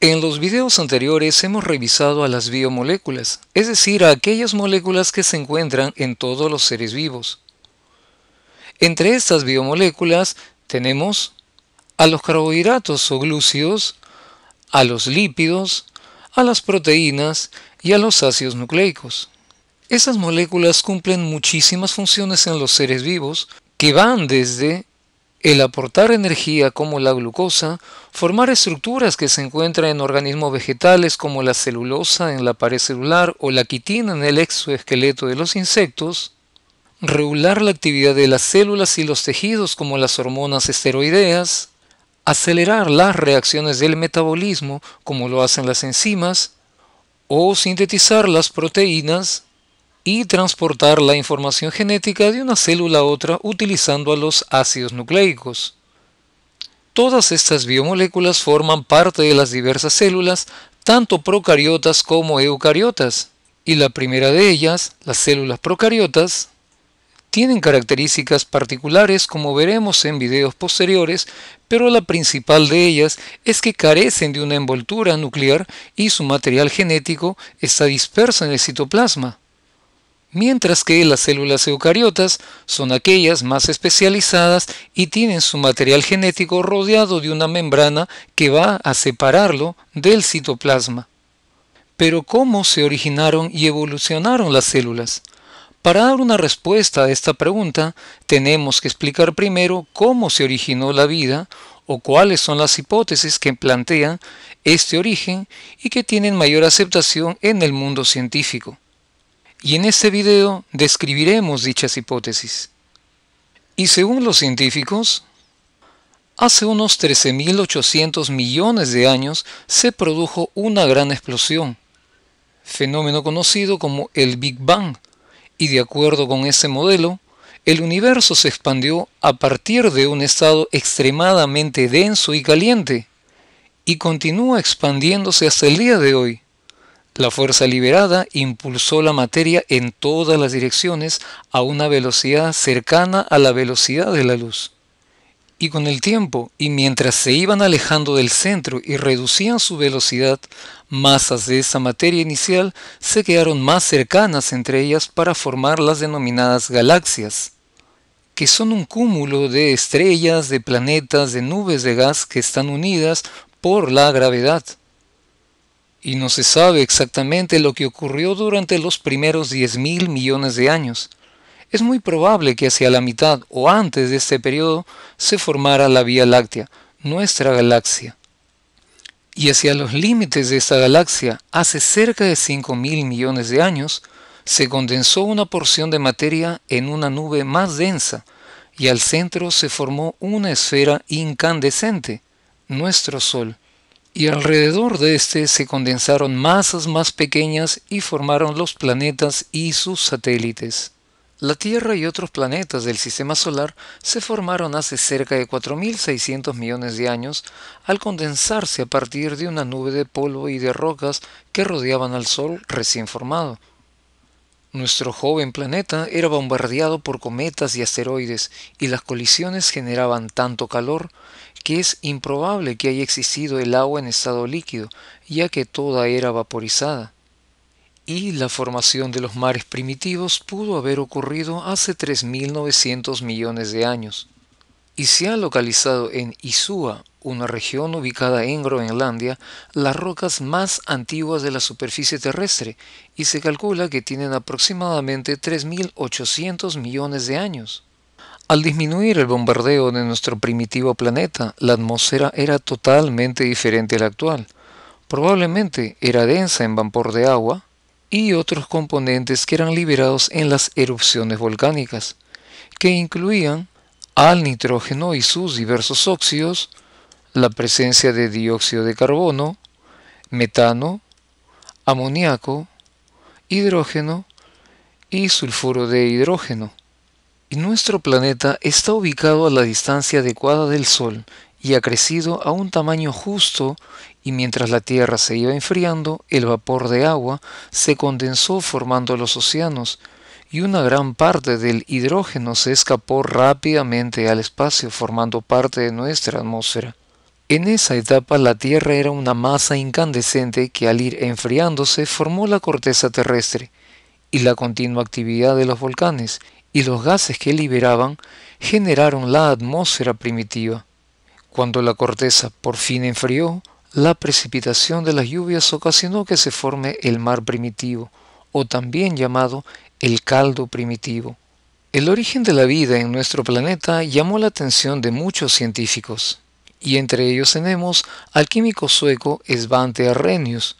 En los videos anteriores hemos revisado a las biomoléculas, es decir, a aquellas moléculas que se encuentran en todos los seres vivos. Entre estas biomoléculas tenemos a los carbohidratos o glúcidos, a los lípidos, a las proteínas y a los ácidos nucleicos. Esas moléculas cumplen muchísimas funciones en los seres vivos que van desde el aportar energía como la glucosa, formar estructuras que se encuentran en organismos vegetales como la celulosa en la pared celular o la quitina en el exoesqueleto de los insectos, regular la actividad de las células y los tejidos como las hormonas esteroideas, acelerar las reacciones del metabolismo como lo hacen las enzimas, o sintetizar las proteínas y transportar la información genética de una célula a otra utilizando a los ácidos nucleicos. Todas estas biomoléculas forman parte de las diversas células, tanto procariotas como eucariotas, y la primera de ellas, las células procariotas, tienen características particulares como veremos en videos posteriores, pero la principal de ellas es que carecen de una envoltura nuclear y su material genético está disperso en el citoplasma mientras que las células eucariotas son aquellas más especializadas y tienen su material genético rodeado de una membrana que va a separarlo del citoplasma. Pero ¿cómo se originaron y evolucionaron las células? Para dar una respuesta a esta pregunta, tenemos que explicar primero cómo se originó la vida o cuáles son las hipótesis que plantean este origen y que tienen mayor aceptación en el mundo científico y en este video describiremos dichas hipótesis. Y según los científicos, hace unos 13.800 millones de años se produjo una gran explosión, fenómeno conocido como el Big Bang, y de acuerdo con ese modelo, el universo se expandió a partir de un estado extremadamente denso y caliente, y continúa expandiéndose hasta el día de hoy. La fuerza liberada impulsó la materia en todas las direcciones a una velocidad cercana a la velocidad de la luz. Y con el tiempo, y mientras se iban alejando del centro y reducían su velocidad, masas de esa materia inicial se quedaron más cercanas entre ellas para formar las denominadas galaxias, que son un cúmulo de estrellas, de planetas, de nubes de gas que están unidas por la gravedad y no se sabe exactamente lo que ocurrió durante los primeros 10.000 millones de años. Es muy probable que hacia la mitad o antes de este periodo se formara la Vía Láctea, nuestra galaxia. Y hacia los límites de esta galaxia, hace cerca de 5.000 mil millones de años, se condensó una porción de materia en una nube más densa, y al centro se formó una esfera incandescente, nuestro Sol y alrededor de éste se condensaron masas más pequeñas y formaron los planetas y sus satélites. La Tierra y otros planetas del Sistema Solar se formaron hace cerca de 4.600 millones de años al condensarse a partir de una nube de polvo y de rocas que rodeaban al Sol recién formado. Nuestro joven planeta era bombardeado por cometas y asteroides y las colisiones generaban tanto calor que es improbable que haya existido el agua en estado líquido, ya que toda era vaporizada. Y la formación de los mares primitivos pudo haber ocurrido hace 3.900 millones de años. Y se ha localizado en Isua, una región ubicada en Groenlandia, las rocas más antiguas de la superficie terrestre, y se calcula que tienen aproximadamente 3.800 millones de años. Al disminuir el bombardeo de nuestro primitivo planeta, la atmósfera era totalmente diferente a la actual. Probablemente era densa en vapor de agua y otros componentes que eran liberados en las erupciones volcánicas, que incluían al nitrógeno y sus diversos óxidos, la presencia de dióxido de carbono, metano, amoníaco, hidrógeno y sulfuro de hidrógeno. Nuestro planeta está ubicado a la distancia adecuada del Sol y ha crecido a un tamaño justo y mientras la Tierra se iba enfriando, el vapor de agua se condensó formando los océanos y una gran parte del hidrógeno se escapó rápidamente al espacio formando parte de nuestra atmósfera. En esa etapa la Tierra era una masa incandescente que al ir enfriándose formó la corteza terrestre y la continua actividad de los volcanes y los gases que liberaban generaron la atmósfera primitiva. Cuando la corteza por fin enfrió, la precipitación de las lluvias ocasionó que se forme el mar primitivo, o también llamado el caldo primitivo. El origen de la vida en nuestro planeta llamó la atención de muchos científicos, y entre ellos tenemos al químico sueco Svante Arrhenius,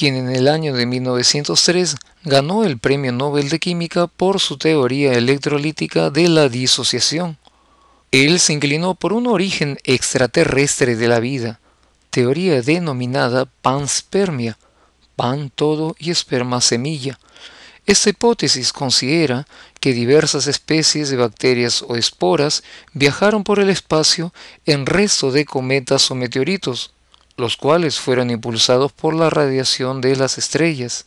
quien en el año de 1903 ganó el Premio Nobel de Química por su teoría electrolítica de la disociación. Él se inclinó por un origen extraterrestre de la vida, teoría denominada panspermia, pan todo y esperma semilla. Esta hipótesis considera que diversas especies de bacterias o esporas viajaron por el espacio en resto de cometas o meteoritos, los cuales fueron impulsados por la radiación de las estrellas.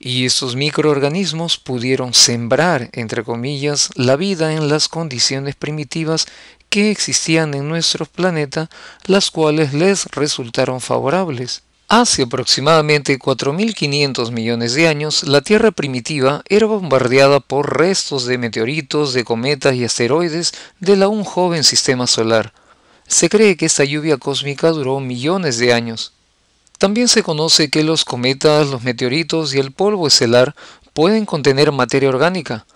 Y estos microorganismos pudieron sembrar, entre comillas, la vida en las condiciones primitivas que existían en nuestro planeta, las cuales les resultaron favorables. Hace aproximadamente 4.500 millones de años, la Tierra primitiva era bombardeada por restos de meteoritos, de cometas y asteroides de la un joven sistema solar. Se cree que esta lluvia cósmica duró millones de años. También se conoce que los cometas, los meteoritos y el polvo estelar pueden contener materia orgánica.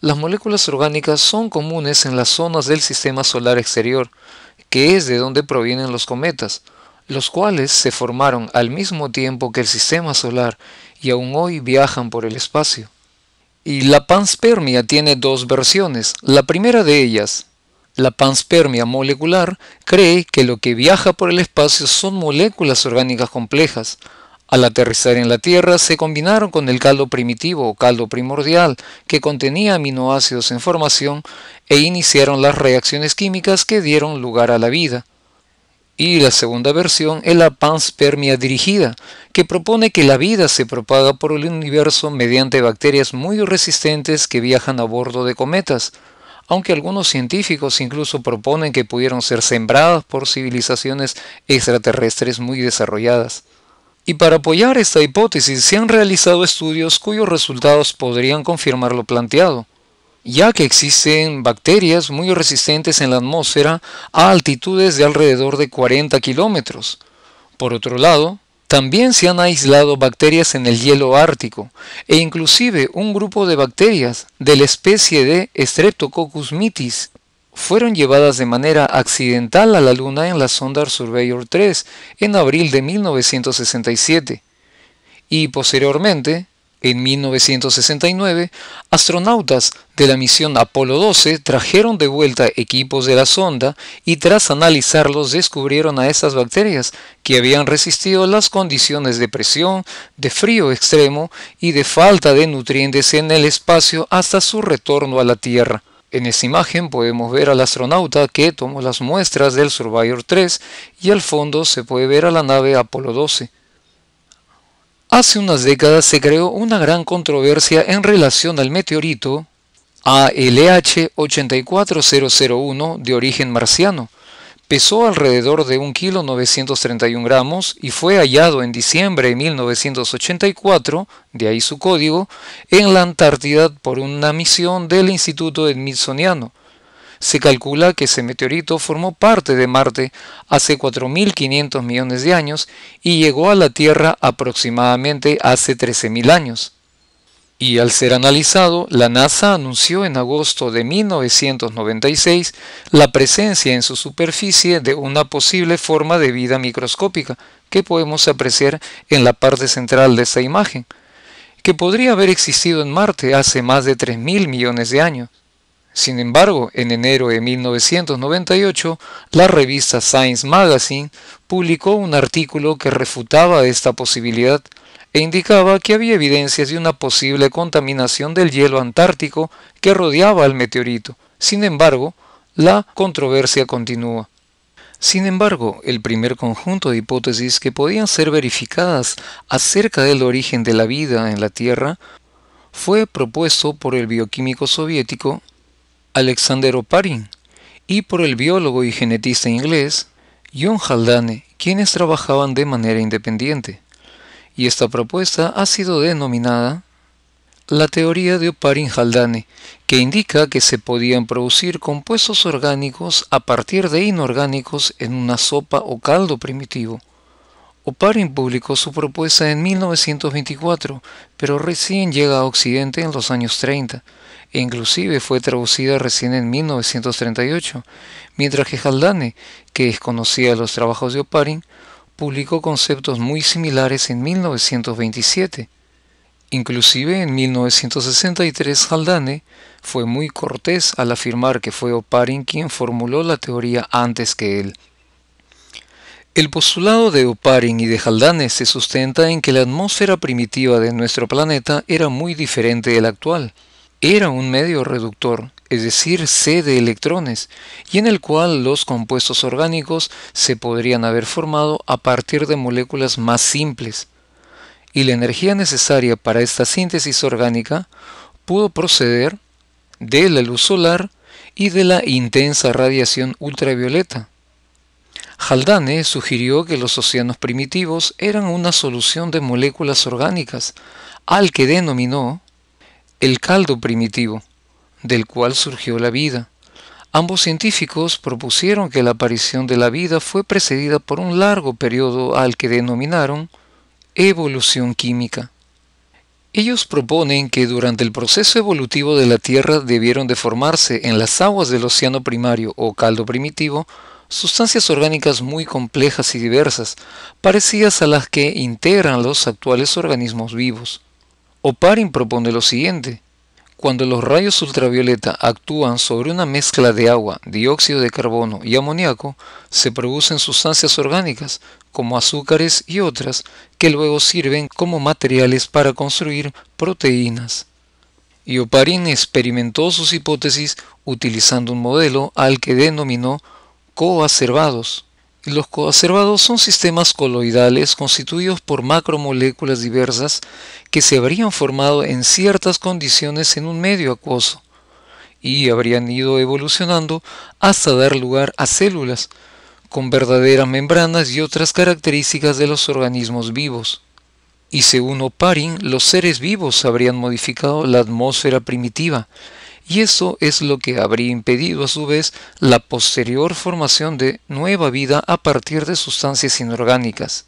Las moléculas orgánicas son comunes en las zonas del sistema solar exterior, que es de donde provienen los cometas, los cuales se formaron al mismo tiempo que el sistema solar y aún hoy viajan por el espacio. Y la panspermia tiene dos versiones. La primera de ellas, la panspermia molecular cree que lo que viaja por el espacio son moléculas orgánicas complejas. Al aterrizar en la Tierra se combinaron con el caldo primitivo o caldo primordial que contenía aminoácidos en formación e iniciaron las reacciones químicas que dieron lugar a la vida. Y la segunda versión es la panspermia dirigida, que propone que la vida se propaga por el universo mediante bacterias muy resistentes que viajan a bordo de cometas aunque algunos científicos incluso proponen que pudieron ser sembradas por civilizaciones extraterrestres muy desarrolladas. Y para apoyar esta hipótesis se han realizado estudios cuyos resultados podrían confirmar lo planteado, ya que existen bacterias muy resistentes en la atmósfera a altitudes de alrededor de 40 kilómetros. Por otro lado, también se han aislado bacterias en el hielo ártico e inclusive un grupo de bacterias de la especie de Streptococcus mitis fueron llevadas de manera accidental a la Luna en la sonda Surveyor 3 en abril de 1967 y posteriormente en 1969, astronautas de la misión Apolo 12 trajeron de vuelta equipos de la sonda y tras analizarlos descubrieron a estas bacterias que habían resistido las condiciones de presión, de frío extremo y de falta de nutrientes en el espacio hasta su retorno a la Tierra. En esta imagen podemos ver al astronauta que tomó las muestras del Survivor 3 y al fondo se puede ver a la nave Apolo 12. Hace unas décadas se creó una gran controversia en relación al meteorito ALH 84001 de origen marciano. Pesó alrededor de 1,931 kilo 931 gramos y fue hallado en diciembre de 1984, de ahí su código, en la Antártida por una misión del Instituto Smithsoniano. Se calcula que ese meteorito formó parte de Marte hace 4.500 millones de años y llegó a la Tierra aproximadamente hace 13.000 años. Y al ser analizado, la NASA anunció en agosto de 1996 la presencia en su superficie de una posible forma de vida microscópica que podemos apreciar en la parte central de esta imagen, que podría haber existido en Marte hace más de 3.000 millones de años. Sin embargo, en enero de 1998, la revista Science Magazine publicó un artículo que refutaba esta posibilidad e indicaba que había evidencias de una posible contaminación del hielo antártico que rodeaba al meteorito. Sin embargo, la controversia continúa. Sin embargo, el primer conjunto de hipótesis que podían ser verificadas acerca del origen de la vida en la Tierra fue propuesto por el bioquímico soviético Alexander Oparin y por el biólogo y genetista inglés John Haldane, quienes trabajaban de manera independiente. Y esta propuesta ha sido denominada la teoría de Oparin-Haldane, que indica que se podían producir compuestos orgánicos a partir de inorgánicos en una sopa o caldo primitivo. Oparin publicó su propuesta en 1924, pero recién llega a Occidente en los años 30, e inclusive fue traducida recién en 1938, mientras que Haldane, que desconocía los trabajos de Oparin, publicó conceptos muy similares en 1927. Inclusive en 1963 Haldane fue muy cortés al afirmar que fue Oparin quien formuló la teoría antes que él. El postulado de Oparin y de Haldane se sustenta en que la atmósfera primitiva de nuestro planeta era muy diferente de la actual era un medio reductor, es decir, C de electrones, y en el cual los compuestos orgánicos se podrían haber formado a partir de moléculas más simples. Y la energía necesaria para esta síntesis orgánica pudo proceder de la luz solar y de la intensa radiación ultravioleta. Haldane sugirió que los océanos primitivos eran una solución de moléculas orgánicas, al que denominó el caldo primitivo, del cual surgió la vida. Ambos científicos propusieron que la aparición de la vida fue precedida por un largo periodo al que denominaron evolución química. Ellos proponen que durante el proceso evolutivo de la Tierra debieron de formarse en las aguas del océano primario o caldo primitivo sustancias orgánicas muy complejas y diversas, parecidas a las que integran los actuales organismos vivos. Oparin propone lo siguiente. Cuando los rayos ultravioleta actúan sobre una mezcla de agua, dióxido de carbono y amoníaco, se producen sustancias orgánicas, como azúcares y otras, que luego sirven como materiales para construir proteínas. Y Oparin experimentó sus hipótesis utilizando un modelo al que denominó coacervados. Los coacervados son sistemas coloidales constituidos por macromoléculas diversas que se habrían formado en ciertas condiciones en un medio acuoso y habrían ido evolucionando hasta dar lugar a células con verdaderas membranas y otras características de los organismos vivos. Y según Oparin, los seres vivos habrían modificado la atmósfera primitiva y eso es lo que habría impedido a su vez la posterior formación de nueva vida a partir de sustancias inorgánicas.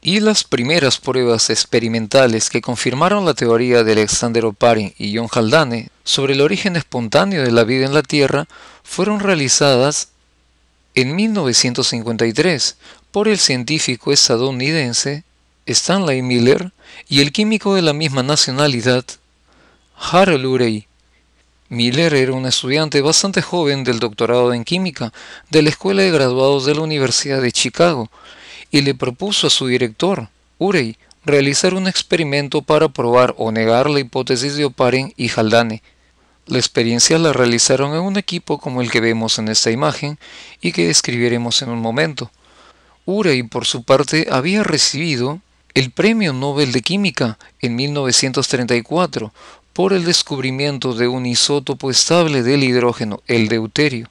Y las primeras pruebas experimentales que confirmaron la teoría de Alexander Oparin y John Haldane sobre el origen espontáneo de la vida en la Tierra fueron realizadas en 1953 por el científico estadounidense Stanley Miller y el químico de la misma nacionalidad, Harold Urey. Miller era un estudiante bastante joven del doctorado en química de la Escuela de Graduados de la Universidad de Chicago y le propuso a su director, Urey, realizar un experimento para probar o negar la hipótesis de O'Paren y Haldane. La experiencia la realizaron en un equipo como el que vemos en esta imagen y que describiremos en un momento. Urey, por su parte, había recibido el Premio Nobel de Química en 1934 por el descubrimiento de un isótopo estable del hidrógeno, el deuterio,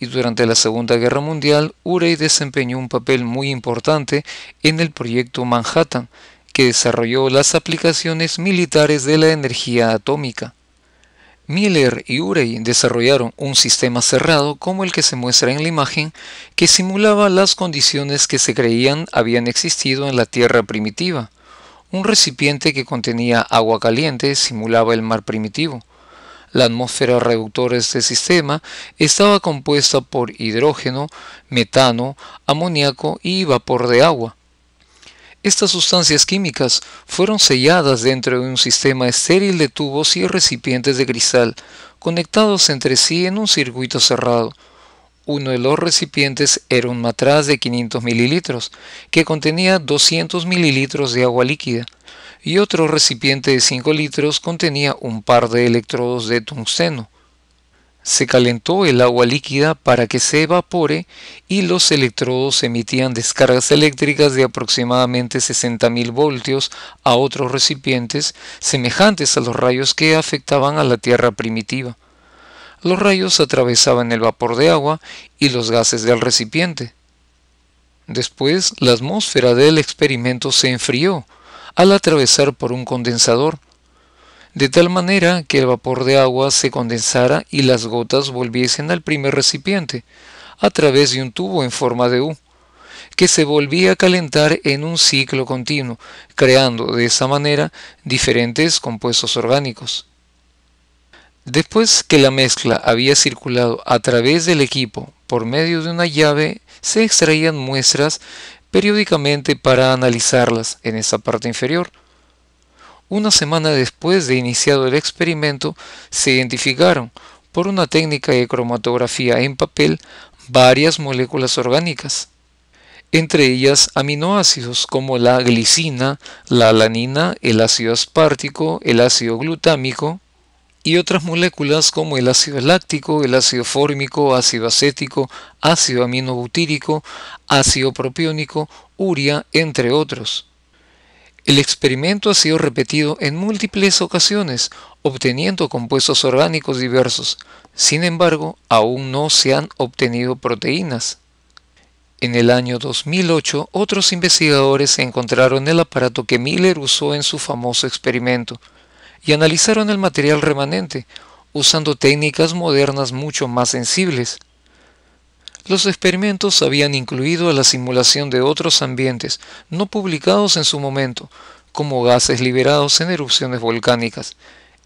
y durante la Segunda Guerra Mundial Urey desempeñó un papel muy importante en el proyecto Manhattan, que desarrolló las aplicaciones militares de la energía atómica. Miller y Urey desarrollaron un sistema cerrado como el que se muestra en la imagen, que simulaba las condiciones que se creían habían existido en la Tierra primitiva, un recipiente que contenía agua caliente simulaba el mar primitivo. La atmósfera reductora de este sistema estaba compuesta por hidrógeno, metano, amoníaco y vapor de agua. Estas sustancias químicas fueron selladas dentro de un sistema estéril de tubos y recipientes de cristal, conectados entre sí en un circuito cerrado. Uno de los recipientes era un matraz de 500 mililitros, que contenía 200 mililitros de agua líquida, y otro recipiente de 5 litros contenía un par de electrodos de tungsteno. Se calentó el agua líquida para que se evapore y los electrodos emitían descargas eléctricas de aproximadamente 60.000 voltios a otros recipientes semejantes a los rayos que afectaban a la Tierra primitiva. Los rayos atravesaban el vapor de agua y los gases del recipiente. Después, la atmósfera del experimento se enfrió al atravesar por un condensador, de tal manera que el vapor de agua se condensara y las gotas volviesen al primer recipiente, a través de un tubo en forma de U, que se volvía a calentar en un ciclo continuo, creando de esa manera diferentes compuestos orgánicos. Después que la mezcla había circulado a través del equipo por medio de una llave, se extraían muestras periódicamente para analizarlas en esa parte inferior. Una semana después de iniciado el experimento, se identificaron, por una técnica de cromatografía en papel, varias moléculas orgánicas, entre ellas aminoácidos como la glicina, la alanina, el ácido aspartico, el ácido glutámico, y otras moléculas como el ácido láctico, el ácido fórmico, ácido acético, ácido aminobutírico, ácido propiónico, uria, entre otros. El experimento ha sido repetido en múltiples ocasiones, obteniendo compuestos orgánicos diversos. Sin embargo, aún no se han obtenido proteínas. En el año 2008, otros investigadores encontraron el aparato que Miller usó en su famoso experimento, y analizaron el material remanente, usando técnicas modernas mucho más sensibles. Los experimentos habían incluido la simulación de otros ambientes no publicados en su momento, como gases liberados en erupciones volcánicas.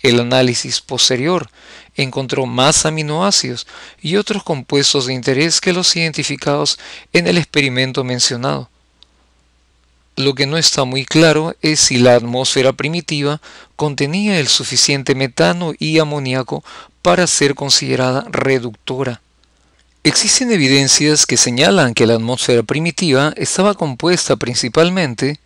El análisis posterior encontró más aminoácidos y otros compuestos de interés que los identificados en el experimento mencionado. Lo que no está muy claro es si la atmósfera primitiva contenía el suficiente metano y amoníaco para ser considerada reductora. Existen evidencias que señalan que la atmósfera primitiva estaba compuesta principalmente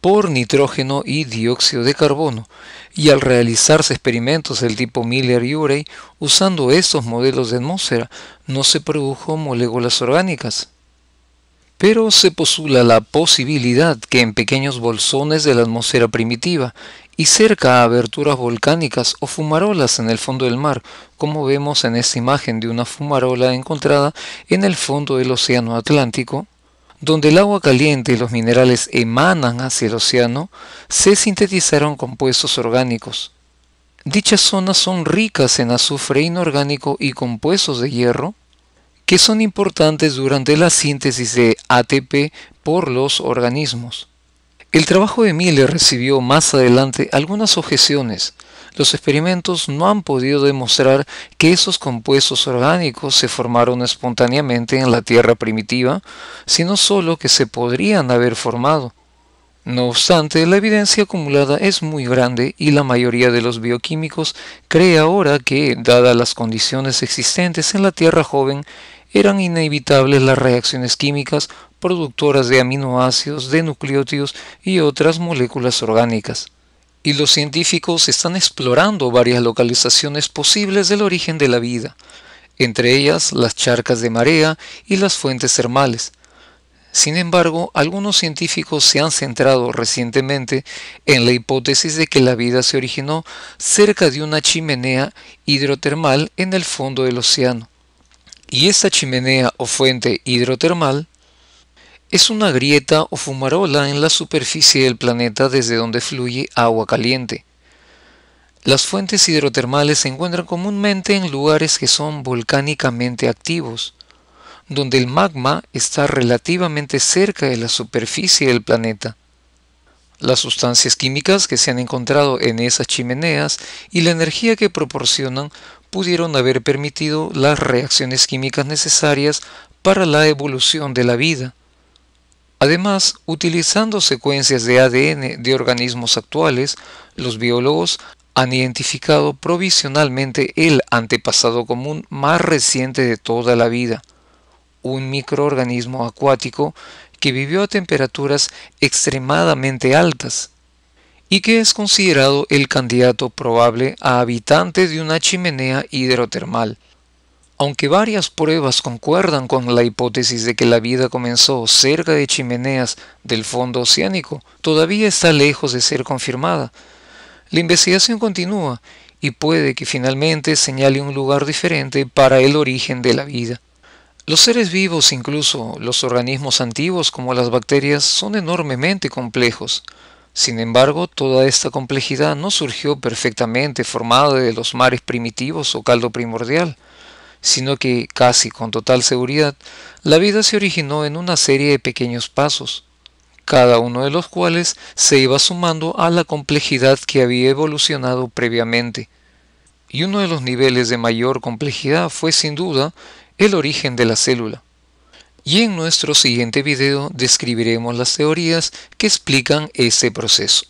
por nitrógeno y dióxido de carbono, y al realizarse experimentos del tipo Miller Urey usando estos modelos de atmósfera, no se produjo moléculas orgánicas. Pero se postula la posibilidad que en pequeños bolsones de la atmósfera primitiva y cerca a aberturas volcánicas o fumarolas en el fondo del mar, como vemos en esta imagen de una fumarola encontrada en el fondo del Océano Atlántico, donde el agua caliente y los minerales emanan hacia el océano, se sintetizaron compuestos orgánicos. Dichas zonas son ricas en azufre inorgánico y compuestos de hierro, que son importantes durante la síntesis de ATP por los organismos. El trabajo de Miller recibió más adelante algunas objeciones. Los experimentos no han podido demostrar que esos compuestos orgánicos se formaron espontáneamente en la Tierra primitiva, sino solo que se podrían haber formado. No obstante, la evidencia acumulada es muy grande y la mayoría de los bioquímicos cree ahora que, dadas las condiciones existentes en la Tierra joven, eran inevitables las reacciones químicas productoras de aminoácidos, de nucleótidos y otras moléculas orgánicas. Y los científicos están explorando varias localizaciones posibles del origen de la vida, entre ellas las charcas de marea y las fuentes termales. Sin embargo, algunos científicos se han centrado recientemente en la hipótesis de que la vida se originó cerca de una chimenea hidrotermal en el fondo del océano y esta chimenea o fuente hidrotermal es una grieta o fumarola en la superficie del planeta desde donde fluye agua caliente. Las fuentes hidrotermales se encuentran comúnmente en lugares que son volcánicamente activos, donde el magma está relativamente cerca de la superficie del planeta. Las sustancias químicas que se han encontrado en esas chimeneas y la energía que proporcionan pudieron haber permitido las reacciones químicas necesarias para la evolución de la vida. Además, utilizando secuencias de ADN de organismos actuales, los biólogos han identificado provisionalmente el antepasado común más reciente de toda la vida, un microorganismo acuático que vivió a temperaturas extremadamente altas, y que es considerado el candidato probable a habitante de una chimenea hidrotermal. Aunque varias pruebas concuerdan con la hipótesis de que la vida comenzó cerca de chimeneas del fondo oceánico, todavía está lejos de ser confirmada. La investigación continúa y puede que finalmente señale un lugar diferente para el origen de la vida. Los seres vivos, incluso los organismos antiguos como las bacterias, son enormemente complejos. Sin embargo, toda esta complejidad no surgió perfectamente formada de los mares primitivos o caldo primordial, sino que casi con total seguridad la vida se originó en una serie de pequeños pasos, cada uno de los cuales se iba sumando a la complejidad que había evolucionado previamente. Y uno de los niveles de mayor complejidad fue sin duda el origen de la célula y en nuestro siguiente video describiremos las teorías que explican ese proceso.